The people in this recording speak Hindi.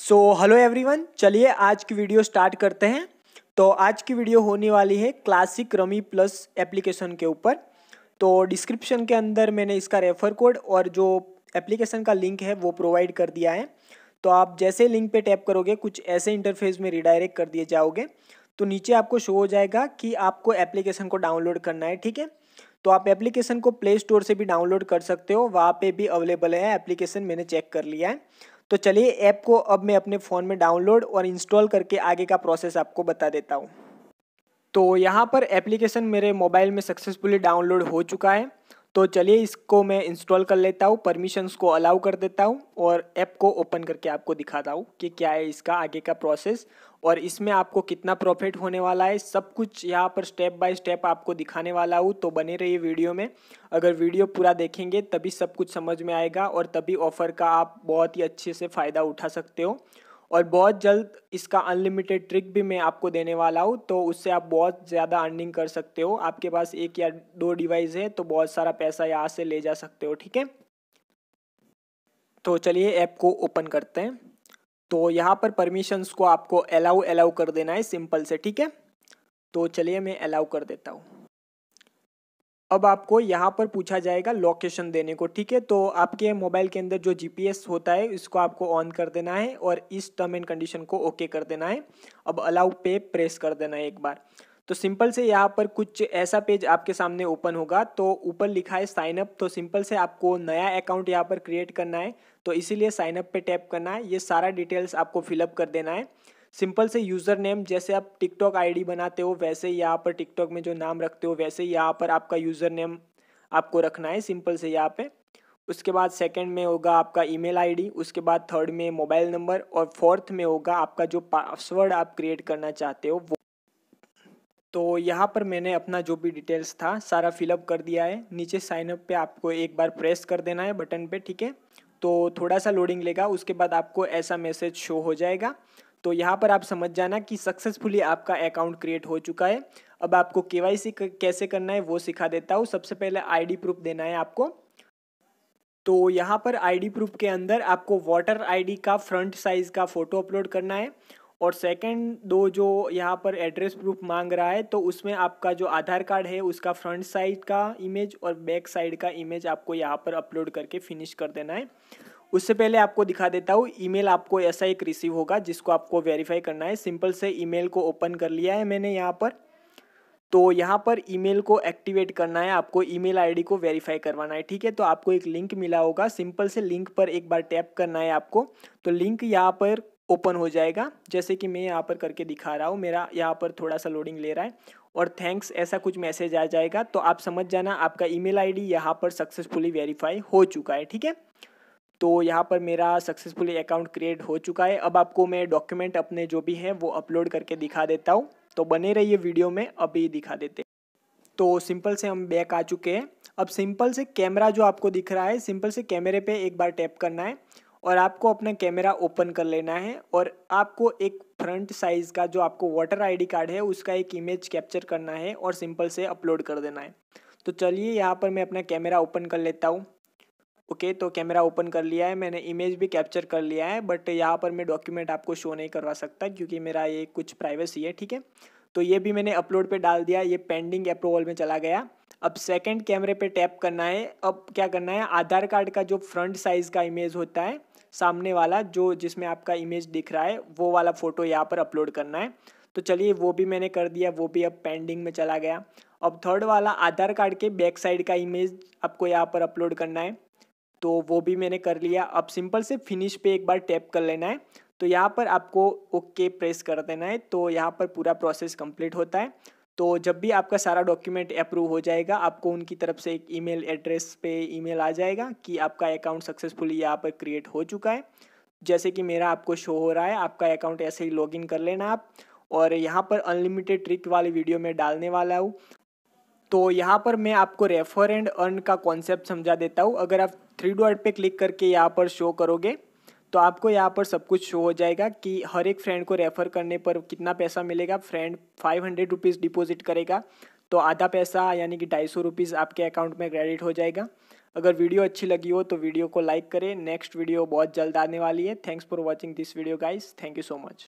सो हेलो एवरीवन चलिए आज की वीडियो स्टार्ट करते हैं तो आज की वीडियो होने वाली है क्लासिक रमी प्लस एप्लीकेशन के ऊपर तो डिस्क्रिप्शन के अंदर मैंने इसका रेफर कोड और जो एप्लीकेशन का लिंक है वो प्रोवाइड कर दिया है तो आप जैसे लिंक पे टैप करोगे कुछ ऐसे इंटरफेस में रिडायरेक्ट कर दिए जाओगे तो नीचे आपको शो हो जाएगा कि आपको एप्लीकेशन को डाउनलोड करना है ठीक है तो आप एप्लीकेशन को प्ले स्टोर से भी डाउनलोड कर सकते हो वहाँ पे भी अवेलेबल है एप्लीकेशन मैंने चेक कर लिया है तो चलिए ऐप को अब मैं अपने फ़ोन में डाउनलोड और इंस्टॉल करके आगे का प्रोसेस आपको बता देता हूँ तो यहाँ पर एप्लीकेशन मेरे मोबाइल में सक्सेसफुली डाउनलोड हो चुका है तो चलिए इसको मैं इंस्टॉल कर लेता हूँ परमिशंस को अलाउ कर देता हूँ और ऐप को ओपन करके आपको दिखाता हूँ कि क्या है इसका आगे का प्रोसेस और इसमें आपको कितना प्रॉफिट होने वाला है सब कुछ यहाँ पर स्टेप बाय स्टेप आपको दिखाने वाला हूँ तो बने रहिए वीडियो में अगर वीडियो पूरा देखेंगे तभी सब कुछ समझ में आएगा और तभी ऑफ़र का आप बहुत ही अच्छे से फ़ायदा उठा सकते हो और बहुत जल्द इसका अनलिमिटेड ट्रिक भी मैं आपको देने वाला हूँ तो उससे आप बहुत ज़्यादा अर्निंग कर सकते हो आपके पास एक या दो डिवाइस है तो बहुत सारा पैसा यहाँ से ले जा सकते हो ठीक है तो चलिए ऐप को ओपन करते हैं तो यहाँ पर परमिशंस को आपको अलाउ अलाउ कर देना है सिंपल से ठीक है तो चलिए मैं अलाउ कर देता हूँ अब आपको यहाँ पर पूछा जाएगा लोकेशन देने को ठीक है तो आपके मोबाइल के अंदर जो जीपीएस होता है इसको आपको ऑन कर देना है और इस टर्म एंड कंडीशन को ओके कर देना है अब अलाउ पे प्रेस कर देना है एक बार तो सिंपल से यहाँ पर कुछ ऐसा पेज आपके सामने ओपन होगा तो ऊपर लिखा है साइन अप तो सिंपल से आपको नया अकाउंट यहाँ पर क्रिएट करना है तो इसीलिए साइनअप पर टैप करना है ये सारा डिटेल्स आपको फिलअप कर देना है सिंपल से यूज़र नेम जैसे आप टिकटॉक आईडी बनाते हो वैसे यहाँ पर टिकटॉक में जो नाम रखते हो वैसे यहाँ पर आपका यूज़र नेम आपको रखना है सिंपल से यहाँ पे उसके बाद सेकंड में होगा आपका ईमेल आईडी उसके बाद थर्ड में मोबाइल नंबर और फोर्थ में होगा आपका जो पासवर्ड आप क्रिएट करना चाहते हो वो तो यहाँ पर मैंने अपना जो भी डिटेल्स था सारा फिलअप कर दिया है नीचे साइनअप पर आपको एक बार प्रेस कर देना है बटन पर ठीक है तो थोड़ा सा लोडिंग लेगा उसके बाद आपको ऐसा मैसेज शो हो जाएगा तो यहाँ पर आप समझ जाना कि सक्सेसफुली आपका अकाउंट क्रिएट हो चुका है अब आपको के कैसे करना है वो सिखा देता हूँ सबसे पहले आईडी प्रूफ देना है आपको तो यहाँ पर आईडी प्रूफ के अंदर आपको वाटर आईडी का फ्रंट साइज़ का फ़ोटो अपलोड करना है और सेकंड दो जो यहाँ पर एड्रेस प्रूफ मांग रहा है तो उसमें आपका जो आधार कार्ड है उसका फ्रंट साइड का इमेज और बैक साइड का इमेज आपको यहाँ पर अपलोड करके फिनिश कर देना है उससे पहले आपको दिखा देता हूँ ईमेल आपको ऐसा एक रिसीव होगा जिसको आपको वेरीफाई करना है सिंपल से ईमेल को ओपन कर लिया है मैंने यहाँ पर तो यहाँ पर ईमेल को एक्टिवेट करना है आपको ईमेल आईडी को वेरीफाई करवाना है ठीक है तो आपको एक लिंक मिला होगा सिंपल से लिंक पर एक बार टैप करना है आपको तो लिंक यहाँ पर ओपन हो जाएगा जैसे कि मैं यहाँ पर करके दिखा रहा हूँ मेरा यहाँ पर थोड़ा सा लोडिंग ले रहा है और थैंक्स ऐसा कुछ मैसेज आ जाएगा तो आप समझ जाना आपका ईमेल आईडी यहाँ पर सक्सेसफुली वेरीफाई हो चुका है ठीक है तो यहाँ पर मेरा सक्सेसफुली अकाउंट क्रिएट हो चुका है अब आपको मैं डॉक्यूमेंट अपने जो भी हैं वो अपलोड करके दिखा देता हूँ तो बने रहिए वीडियो में अभी दिखा देते तो सिंपल से हम बैक आ चुके हैं अब सिंपल से कैमरा जो आपको दिख रहा है सिंपल से कैमरे पे एक बार टैप करना है और आपको अपना कैमरा ओपन कर लेना है और आपको एक फ्रंट साइज़ का जो आपको वाटर आईडी कार्ड है उसका एक इमेज कैप्चर करना है और सिंपल से अपलोड कर देना है तो चलिए यहाँ पर मैं अपना कैमरा ओपन कर लेता हूँ ओके तो कैमरा ओपन कर लिया है मैंने इमेज भी कैप्चर कर लिया है बट यहाँ पर मैं डॉक्यूमेंट आपको शो नहीं करवा सकता क्योंकि मेरा ये कुछ प्राइवेसी है ठीक है तो ये भी मैंने अपलोड पे डाल दिया ये पेंडिंग अप्रूवल में चला गया अब सेकंड कैमरे पे टैप करना है अब क्या करना है आधार कार्ड का जो फ्रंट साइज़ का इमेज होता है सामने वाला जो जिसमें आपका इमेज दिख रहा है वो वाला फ़ोटो यहाँ पर अपलोड करना है तो चलिए वो भी मैंने कर दिया वो भी अब पेंडिंग में चला गया अब थर्ड वाला आधार कार्ड के बैक साइड का इमेज आपको यहाँ पर अपलोड करना है तो वो भी मैंने कर लिया अब सिंपल से फिनिश पे एक बार टैप कर लेना है तो यहाँ पर आपको ओके प्रेस कर देना है तो यहाँ पर पूरा प्रोसेस कंप्लीट होता है तो जब भी आपका सारा डॉक्यूमेंट अप्रूव हो जाएगा आपको उनकी तरफ से एक ईमेल एड्रेस पे ईमेल आ जाएगा कि आपका अकाउंट सक्सेसफुली यहाँ पर क्रिएट हो चुका है जैसे कि मेरा आपको शो हो रहा है आपका अकाउंट ऐसे ही लॉग कर लेना आप और यहाँ पर अनलिमिटेड ट्रिक वाली वीडियो में डालने वाला हूँ तो यहाँ पर मैं आपको रेफर एंड अर्न का कॉन्सेप्ट समझा देता हूँ अगर आप थ्री डॉट पे क्लिक करके यहाँ पर शो करोगे तो आपको यहाँ पर सब कुछ शो हो जाएगा कि हर एक फ्रेंड को रेफ़र करने पर कितना पैसा मिलेगा friend five hundred rupees deposit करेगा तो आधा पैसा यानी कि ढाई सौ रुपीज़ आपके अकाउंट में क्रेडिट हो जाएगा अगर वीडियो अच्छी लगी हो तो वीडियो को लाइक करें नेक्स्ट वीडियो बहुत जल्द आने वाली है thanks for watching this video guys thank you so much